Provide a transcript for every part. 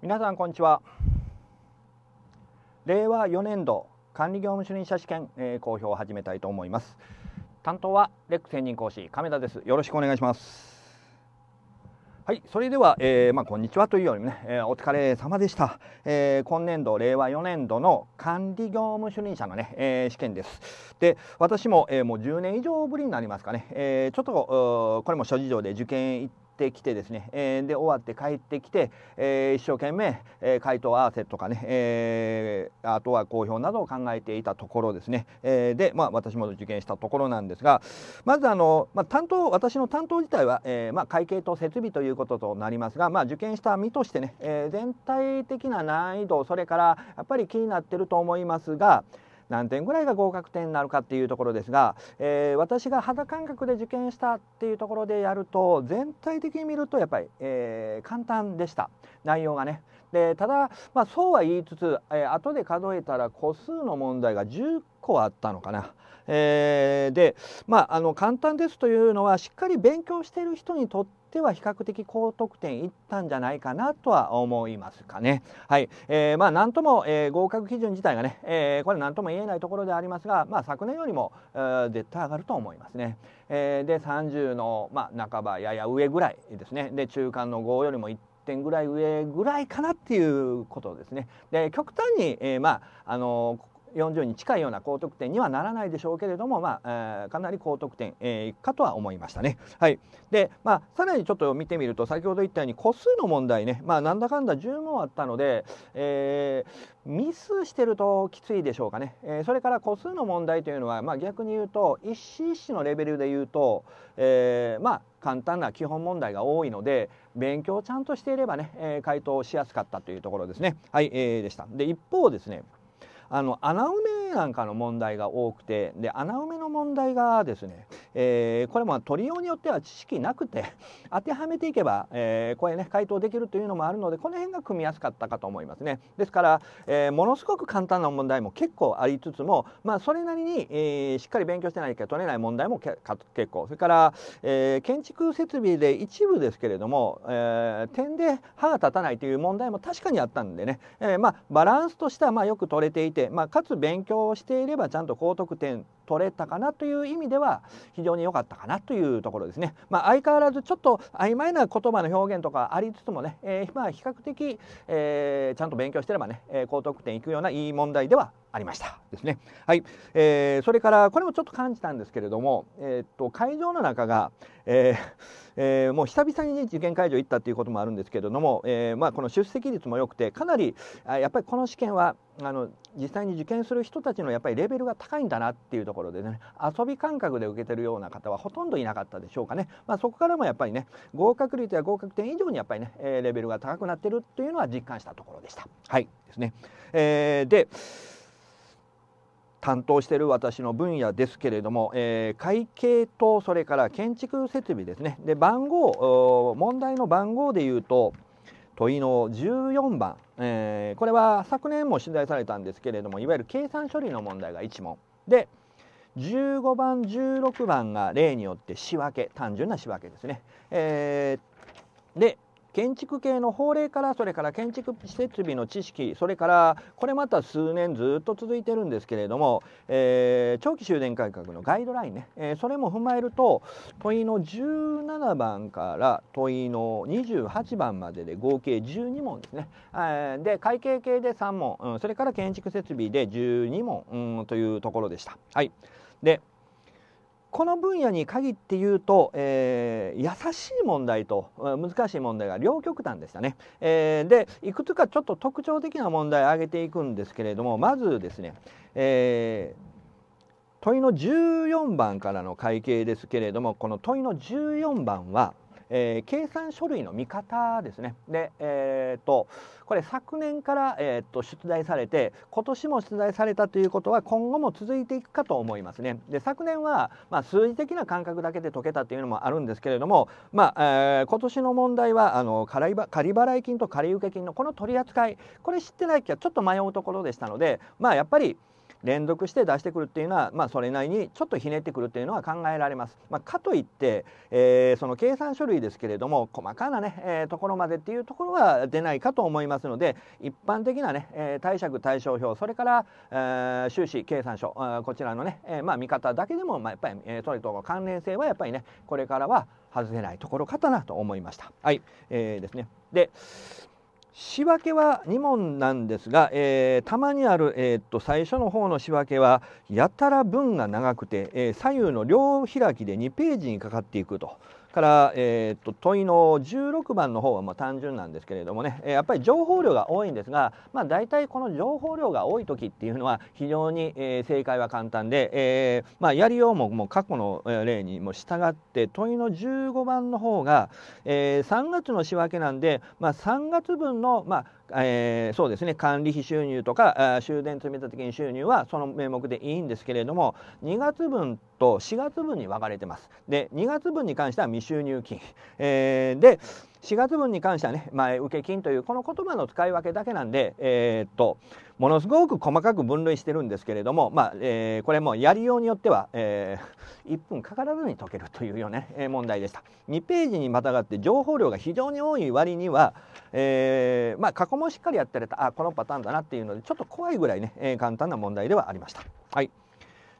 皆さんこんにちは令和4年度管理業務主任者試験、えー、公表を始めたいと思います担当はレック専任講師亀田ですよろしくお願いしますはいそれでは、えー、まあ、こんにちはというよりもね、えー、お疲れ様でした、え今年度令和4年度の管理業務主任者のね、え試験ですで私も、えもう10年以上ぶりになりますかね、えちょっとこれも諸事情で受験行ってってきてですね、えー、で終わって帰ってきて、えー、一生懸命、えー、回答合わせとかね、えー、あとは公表などを考えていたところですね、えー、で、まあ、私も受験したところなんですがまずあの、まあ、担当私の担当自体は、えーまあ、会計と設備ということとなりますが、まあ、受験した身としてね、えー、全体的な難易度それからやっぱり気になってると思いますが、何点ぐらいが合格点になるかっていうところですが、えー、私が肌感覚で受験したっていうところでやると全体的に見るとやっぱり、えー、簡単でした内容がね。でただ、まあ、そうは言いつつ、えー、後で数えたら個数の問題が10個はあったのかな。えー、でまああの簡単ですというのはしっかり勉強している人にとっては比較的高得点いったんじゃないかなとは思いますかね。はい、えー、まあんとも、えー、合格基準自体がね、えー、これ何とも言えないところでありますが、まあ昨年よりも、えー、絶対上がると思いますね。えー、で30のまあ半ばやや上ぐらいですね。で中間の5よりも点ぐらい上ぐらいかなっていうことですね。で極端に、えー、まああの40に近いような高得点にはならないでしょうけれども、まあ、えー、かなり高得点、えー、かとは思いましたね。はいでまあ、さらにちょっと見てみると先ほど言ったように個数の問題ね、まあ、なんだかんだ10問あったので、えー、ミスしてるときついでしょうかね、えー、それから個数の問題というのは、まあ、逆に言うと一子一子のレベルで言うと、えー、まあ簡単な基本問題が多いので勉強をちゃんとしていればね、えー、回答しやすかったというところですね。はい、えー、でしたで一方ですねあの穴埋めなんかの問題が多くてで穴埋めの問題がですね、えー、これも取りようによっては知識なくて 当てはめていけば、えー、これね回答できるというのもあるのでこの辺が組みやすかったかと思いますね。ですから、えー、ものすごく簡単な問題も結構ありつつも、まあ、それなりに、えー、しっかり勉強してないきゃ取れない問題も結構それから、えー、建築設備で一部ですけれども、えー、点で歯が立たないという問題も確かにあったんでね、えーまあ、バランスとしてはまあよく取れていてて、まあ、かつ勉強をしていればちゃんと高得点取れたかなという意味では非常に良かったかなというところですね、まあ、相変わらずちょっと曖昧な言葉の表現とかありつつもね、えー、まあ比較的、えー、ちゃんと勉強してればね高得点いくようないい問題ではありましたですね。はい、えー、それからこれもちょっと感じたんですけれども、えー、っと会場の中が、えーえー、もう久々に受験会場行ったということもあるんですけれども、えーまあ、この出席率も良くてかなりやっぱりこの試験はあの実際に受験する人たちのやっぱりレベルが高いんだなっていうところでね遊び感覚で受けてるような方はほとんどいなかったでしょうかね、まあ、そこからもやっぱりね合格率や合格点以上にやっぱりねレベルが高くなってるっていうのは実感したところでした。はいですね、えー、で担当している私の分野ですけれども、えー、会計とそれから建築設備ですねで番号問題の番号でいうと問いの14番、えー、これは昨年も取材されたんですけれどもいわゆる計算処理の問題が1問で15番16番が例によって仕分け単純な仕分けですね、えー、で建築系の法令からそれから建築設備の知識それからこれまた数年ずっと続いてるんですけれども、えー、長期修繕改革のガイドラインね、えー、それも踏まえると問いの17番から問いの28番までで合計12問ですね、で会計系で3問、うん、それから建築設備で12問、うん、というところでした。はいでこの分野に限って言うと、えー、優しい問題と難しい問題が両極端でしたね、えー、でいくつかちょっと特徴的な問題を挙げていくんですけれどもまずですね、えー、問いの14番からの会計ですけれどもこの問いの14番は「えー、計算書類の見方ですねで、えーと、これ昨年から、えーと、出題されて今年も出題されたということは今後も続いていくかと思いますねで昨年は、まあ、数字的な感覚だけで解けたというのもあるんですけれども、まあえー、今年の問題はあの仮払い金と仮受け金のこの取り扱いこれ知ってない時はちょっと迷うところでしたのでまあやっぱり連続して出してくるっていうのは、まあ、それなりにちょっとひねってくるっていうのは考えられます。まあ、かといって、えー、その計算書類ですけれども細かなね、えー、ところまでっていうところは出ないかと思いますので一般的なね、えー、貸借対照表それから、えー、収支計算書こちらのね、えー、まあ、見方だけでも、まあ、やっぱり、えー、それと関連性はやっぱりねこれからは外せないところかなと思いました。はい、えー、ですね。で仕分けは2問なんですが、えー、たまにある、えー、と最初の方の仕分けはやたら文が長くて、えー、左右の両開きで2ページにかかっていくと。から、えー、っと問いの16番の方はま単純なんですけれどもね、えやっぱり情報量が多いんですが、まあ、大体この情報量が多い時っていうのは非常に、え正解は簡単で、えー、まあ、やりようももう過去の例にも従って問いの15番の方が、えー、3月の仕分けなんで、まあ、3月分の、まあえー、そうですね管理費収入とか終電積立金収入はその名目でいいんですけれども2月分と4月分に分かれてますで2月分に関しては未収入金、えー、で4月分に関してはね前受金というこの言葉の使い分けだけなんで、えー、っとものすごく細かく分類してるんですけれども、まあえー、これもやりようによっては、えー、1分かからずに解けるというような、問題でした。2ページにまたがって情報量が非常に多い割には、えー、まあ、過去もしっかりやってれたあこのパターンだなっていうのでちょっと怖いぐらいね、え簡単な問題ではありました。はい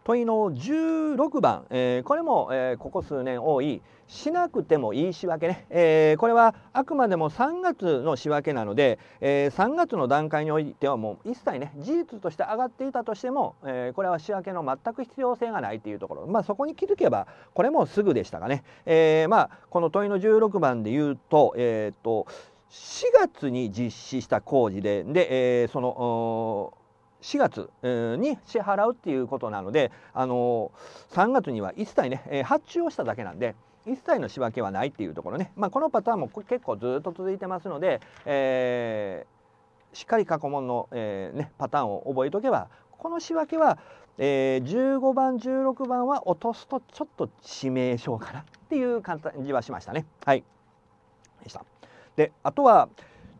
問いの16番、えー、これも、えー、ここ数年多いしなくてもいい仕分けね、えー、これはあくまでも3月の仕分けなので、えー、3月の段階においてはもう一切ね事実として上がっていたとしても、えー、これは仕分けの全く必要性がないというところ、まあ、そこに気づけばこれもすぐでしたがね、えー、まあこの問いの16番で言うとえっ、と4月に実施した工事でで、えー、その4月に支払うっていうことなので、あの3月には一切ね発注をしただけなんで。一切の仕分けはないっていうところね、まあ、このパターンも結構ずっと続いてますので、えー、しっかり過去問の、えーね、パターンを覚えとけばこの仕分けは、えー、15番16番は落とすとちょっと致命傷かなっていう感じはしましたね。はい、であとは、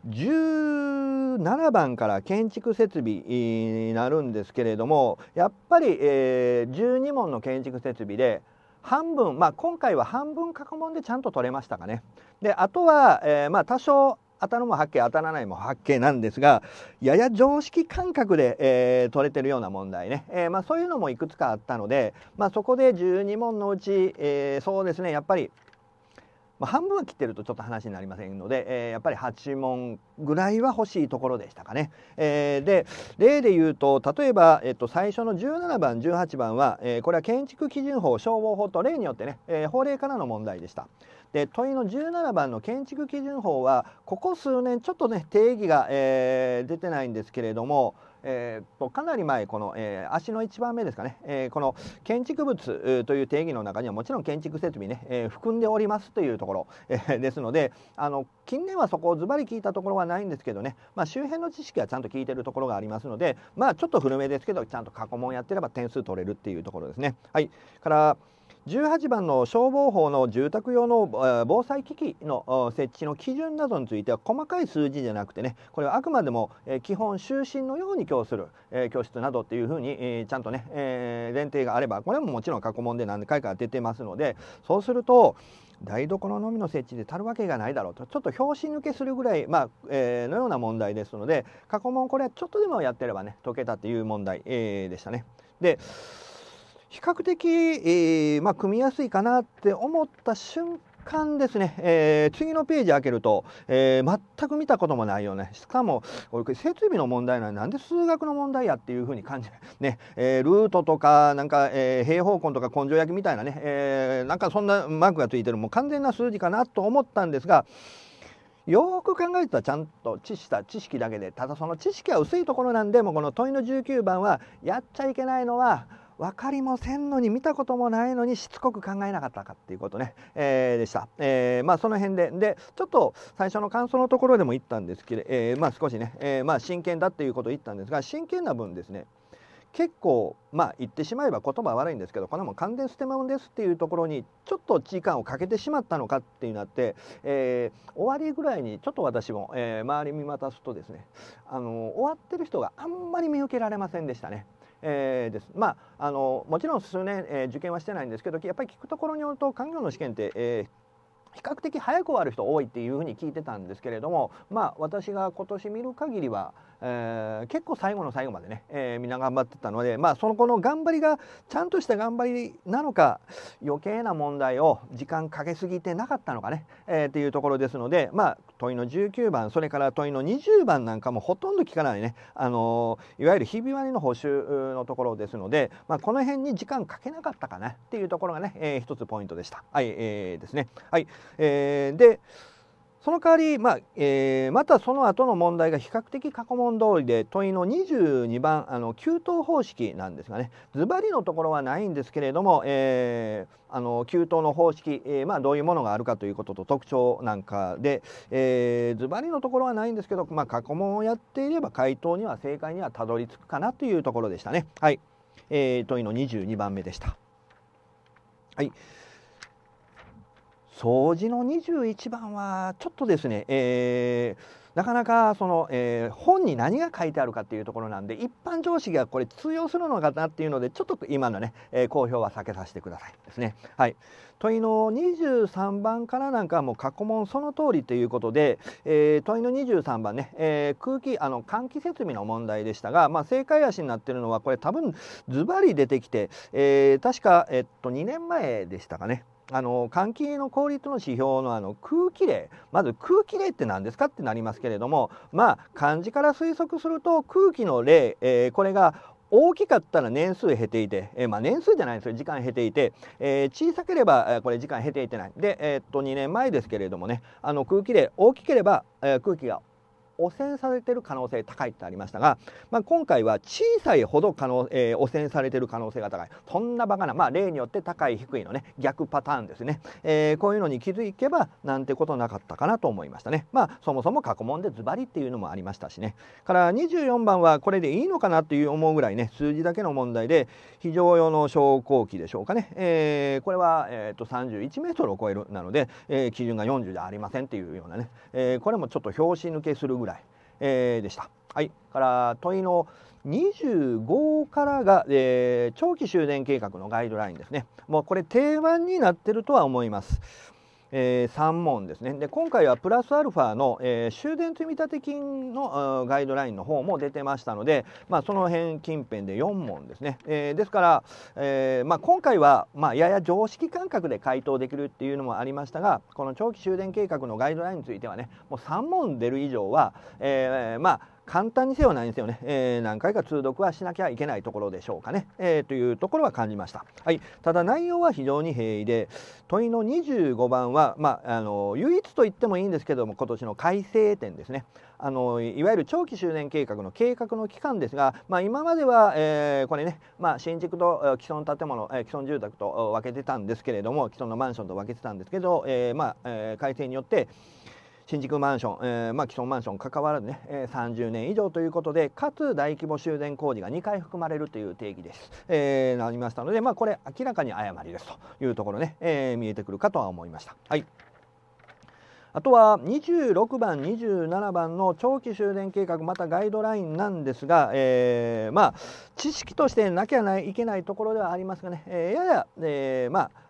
17番から建築設備になるんですけれどもやっぱり、えー、12問の建築設備で半分、まあ、今回は半分過去問でちゃんと取れましたかね。であとは、えー、まあ、多少当たるも発見当たらないも発見なんですがやや常識感覚で、えー、取れてるような問題ね、えー、まあ、そういうのもいくつかあったので、まあ、そこで12問のうち、えー、そうですねやっぱりまあ、半分は切ってるとちょっと話になりませんので、えー、やっぱり8問ぐらいは欲しいところでしたかね。えー、で例で言うと例えば、えっと、最初の17番18番は、えー、これは建築基準法消防法と例によってね、えー、法令からの問題でした。で問いの17番の建築基準法はここ数年ちょっとね定義が、えー、出てないんですけれどもえー、とかなり前この、えー、足の1番目ですかね、えー、この建築物という定義の中にはもちろん建築設備ね、えー、含んでおりますというところ、えー、ですのであの近年はそこをズバリ聞いたところはないんですけどね、まあ、周辺の知識はちゃんと聞いてるところがありますのでまあちょっと古めですけどちゃんと過去問やってれば点数取れるっていうところですね。はいから18番の消防法の住宅用の防災機器の設置の基準などについては細かい数字じゃなくてねこれはあくまでも基本就寝のように供する教室などっていうふうにちゃんとね前提があればこれももちろん過去問で何回か出てますのでそうすると台所のみの設置で足るわけがないだろうとちょっと拍子抜けするぐらい、まあえのような問題ですので過去問これちょっとでもやってればね解けたっていう問題、でしたね。で比較的、えー、まあ、組みやすいかなって思った瞬間間ですね、えー、次のページ開けると、えー、全く見たこともないよねしかもれ、設備の問題なんなんで数学の問題やっていうふうに感じ ね、えー、ルートとかなんか、え平方根とか根性焼きみたいなね、えなんかそんなマークがついてるもう完全な数字かなと思ったんですがよく考えてたらちゃんと知した知識だけでただその知識は薄いところなんでもこの問いの19番はやっちゃいけないのは分かりもせんのに見たこともないのにしつこく考えなかったかっていうことね、えー、でした、えー、まあその辺ででちょっと最初の感想のところでも言ったんですけど、えー、まあ少しね、えー、まあ真剣だっていうことを言ったんですが真剣な分ですね結構まあ言ってしまえば言葉は悪いんですけどこのなも完全捨てんですっていうところにちょっと時間をかけてしまったのかっていうなって、えー、終わりぐらいにちょっと私も、えー、周り見渡すとですねあの終わってる人があんまり見受けられませんでしたね。えー、です。まああのもちろん数年、えー、受験はしてないんですけどやっぱり聞くところによると官業の試験って、えー比較的早く終わる人多いっていうふうに聞いてたんですけれどもまあ私が今年見る限りは、えー、結構最後の最後までね、えー、みんな頑張ってたのでまあそのこの頑張りがちゃんとした頑張りなのか余計な問題を時間かけすぎてなかったのかね、えー、っていうところですのでまあ問いの19番それから問いの20番なんかもほとんど聞かないね、あのー、いわゆるひび割りの補修のところですので、まあ、この辺に時間かけなかったかなっていうところがね、えー、一つポイントでした。はい、えー、ですね。はいえー、でその代わり、まあえー、またその後の問題が比較的過去問通りで問いの22番あの給湯方式なんですがねズバリのところはないんですけれども、えー、あの給湯の方式、えーまあ、どういうものがあるかということと特徴なんかで、えー、ズバリのところはないんですけど、まあ、過去問をやっていれば回答には正解にはたどり着くかなというところでしたね。はいえー、問いの22番目でした。はい掃除の21番はちょっとですね、えー、なかなかその、えー、本に何が書いてあるかっていうところなんで一般常識がこれ通用するのかなっていうのでちょっと今のね、えー、公表は避けさせてくださいですね。はい、問いの23番からなんかもう過去問その通りということで、えー、問いの23番ね、えー、空気あの換気設備の問題でしたが、まあ、正解足になってるのはこれ多分ズバリ出てきて、えー、確か、えっと、2年前でしたかね。あの換気の効率の指標のあの空気例まず空気例って何ですかってなりますけれどもまあ漢字から推測すると空気の例、えー、これが大きかったら年数減っていて、えー、まあ、年数じゃないんですよ時間減っていて、えー、小さければ、えこれ時間減っていてないで、えっと2年前ですけれどもねあの空気例大きければ、え空気が汚染されてる可能性高いってありましたが、まあ、今回は小さいほど可能、えー、汚染されてる可能性が高いそんなバカな、まあ、例によって高い低いのね逆パターンですね、えー、こういうのに気づけばなんてことなかったかなと思いましたねまあそもそも過去問でズバリっていうのもありましたしねから24番はこれでいいのかなっていう思うぐらいね数字だけの問題で非常用の昇降機でしょうかね、えー、これは、えーと、と31メートルを超えるなので、えー、基準が40じゃありませんっていうようなね、えー、これもちょっと拍子抜けするぐらいらい、えー、でした。はい、から問いの25からが、えー、長期終電計画のガイドラインですね。もうこれ定番になってるとは思います。えー、3問ですねで今回はプラスアルファの、えー、終電積立金のガイドラインの方も出てましたので、まあ、その辺近辺で4問ですね、えー、ですから、えーまあ、今回は、まあ、やや常識感覚で回答できるっていうのもありましたがこの長期終電計画のガイドラインについてはねもう3問出る以上は、えー、まあ簡単にせよないんですよね、えー、何回か通読はしなきゃいけないところでしょうかね、えー、というところは感じました、はい、ただ内容は非常に平易で問いの25番は、まあ、あの唯一と言ってもいいんですけども今年の改正点ですねあのいわゆる長期周年計画の計画の期間ですが、まあ、今までは、えー、これね、まあ、新築と既存建物、既存住宅と分けてたんですけれども既存のマンションと分けてたんですけど、えーまあえー、改正によって、新築マンション、えー、まあ、既存マンション関わらずね、えー、30年以上ということでかつ大規模修繕工事が2回含まれるという定義です、えー、なりましたので、まあ、これ明らかに誤りですというところね、え見えてくるかとは思いました。はいあとは26番、27番の長期修繕計画、またガイドラインなんですが、えー、まあ、知識としてなきゃいけないところではありますがね、えー、やや、えー、まあ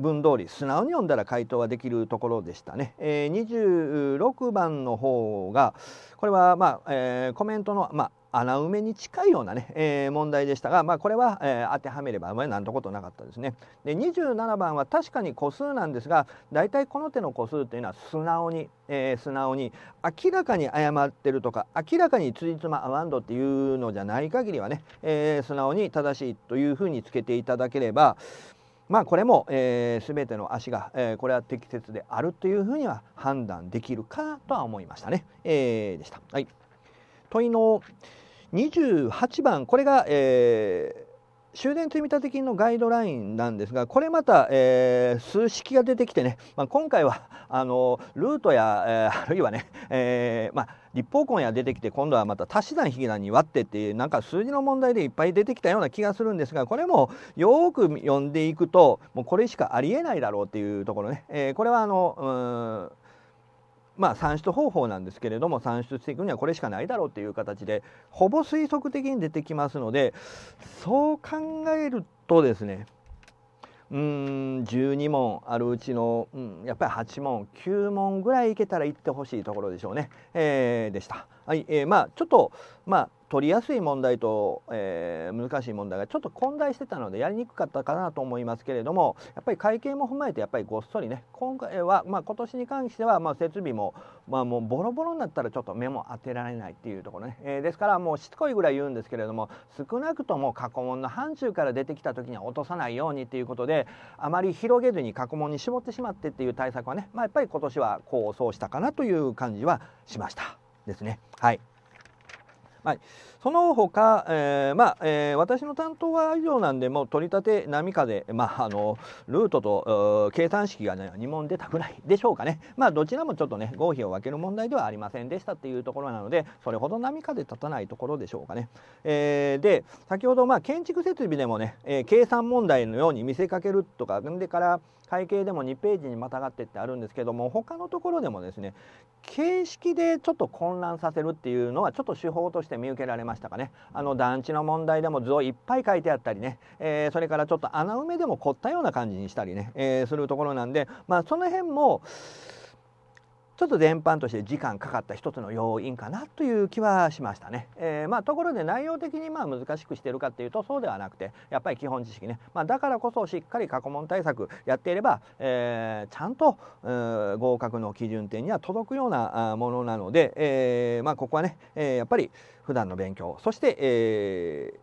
文通り素直に読んだら回答はできるところでしたね、えー、26番の方がこれは、まあえー、コメントの、まあ、穴埋めに近いようなね、えー、問題でしたが、まあ、これは、えー、当てはめればあまり何てことなかったですねで27番は確かに個数なんですが大体この手の個数というのは素直に、えー、素直に明らかに誤ってるとか明らかについつま合わんどっていうのじゃない限りはね、えー、素直に正しいというふうにつけていただければまあこれも、えー、全ての足が、えー、これは適切であるというふうには判断できるかとは思いましたね。えー、でした。はい、問いの28番これが、えー終電積立金のガイドラインなんですがこれまた、えー、数式が出てきてね、まあ、今回は あのルートや、えー、あるいはね、えー、まあ、立方根や出てきて今度はまた足し算引き算に割ってっていうなんか数字の問題でいっぱい出てきたような気がするんですがこれもよく読んでいくともうこれしかありえないだろうっていうところね、えこれはあのうんまあ、算出方法なんですけれども算出していくにはこれしかないだろうという形でほぼ推測的に出てきますのでそう考えるとですねうん12問あるうちの、うん、やっぱり8問9問ぐらいいけたらいってほしいところでしょうね、えー、でした。はい、えー、まあちょっとまあ取りやすい問題と、えー、難しい問題がちょっと混在してたのでやりにくかったかなと思いますけれどもやっぱり会計も踏まえてやっぱりごっそりね今回は、まあ、今年に関しては、まあ、設備も,、まあ、もうボロボロになったらちょっと目も当てられないっていうところね、えー、ですからもうしつこいぐらい言うんですけれども少なくとも過去問の範疇から出てきた時には落とさないようにっていうことであまり広げずに過去問に絞ってしまってっていう対策はね、まあ、やっぱり今年は功を奏したかなという感じはしました。ですね。はい。はい、その他、えー、まあ、えー、私の担当は以上なんでもう取り立て波風、まあ、あのルートと計算式が、ね、2問出たぐらいでしょうかね、まあ、どちらもちょっとね合否を分ける問題ではありませんでしたっていうところなのでそれほど波風立たないところでしょうかね、えー、で先ほど、まあ、建築設備でもね、え計算問題のように見せかけるとかそから、会計でも2ページにまたがってってあるんですけども他のところでもですね形式でちょっと混乱させるっていうのはちょっと手法として見受けられましたかねあの団地の問題でも図をいっぱい書いてあったりね、えー、それからちょっと穴埋めでも凝ったような感じにしたりね、えー、するところなんでまあその辺もちょっと全般として時間かかった一つの要因かなという気はしましたね。えー、まあ、ところで内容的にまあ難しくしてるかっていうとそうではなくてやっぱり基本知識ね、まあ、だからこそしっかり過去問対策やっていれば、えー、ちゃんと、合格の基準点には届くようなものなので、えー、まあ、ここはね、えー、やっぱり普段の勉強そして、えー、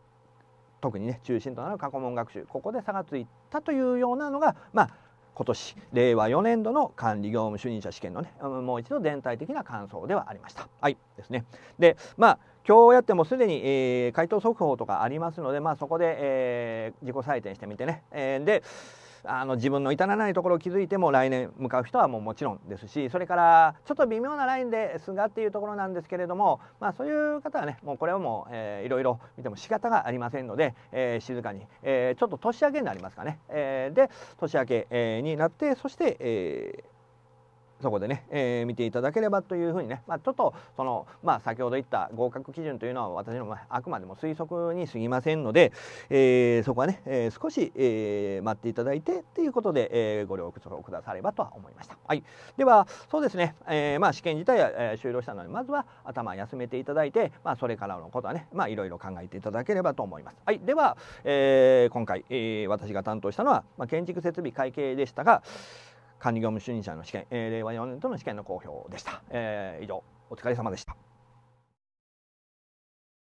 特にね中心となる過去問学習ここで差がついたというようなのがまあ今年令和4年度の管理業務主任者試験のねもう一度全体的な感想ではありました。はいですね、でまあ今日やってもすでに、えー、回答速報とかありますので、まあ、そこで、えー、自己採点してみてね、えー、であの自分の至らないところを気づいても来年向かう人はもうもちろんですしそれからちょっと微妙なラインですがっていうところなんですけれども、まあ、そういう方はねもうこれはもう、えいろいろ見ても仕方がありませんので、えー、静かに、えー、ちょっと年明けになりますかね、えー、で年明け、えになってそして、えーそこでね、えー、見ていただければというふうにね、まあ、ちょっとその、まあ、先ほど言った合格基準というのは私の、まあ、あくまでも推測にすぎませんので、えー、そこはね、えー、少し、えー、待っていただいてということで、えー、ご了承くださればとは思いました、はい、ではそうですね、えーまあ、試験自体は、えー、終了したのでまずは頭休めていただいて、まあ、それからのことはねいろいろ考えていただければと思います、はい、では、えー、今回、えー、私が担当したのは、まあ、建築設備会計でしたが管理業務主任者の試験、えー、令和4年度の試験の公表でした。えー、以上、お疲れ様でした。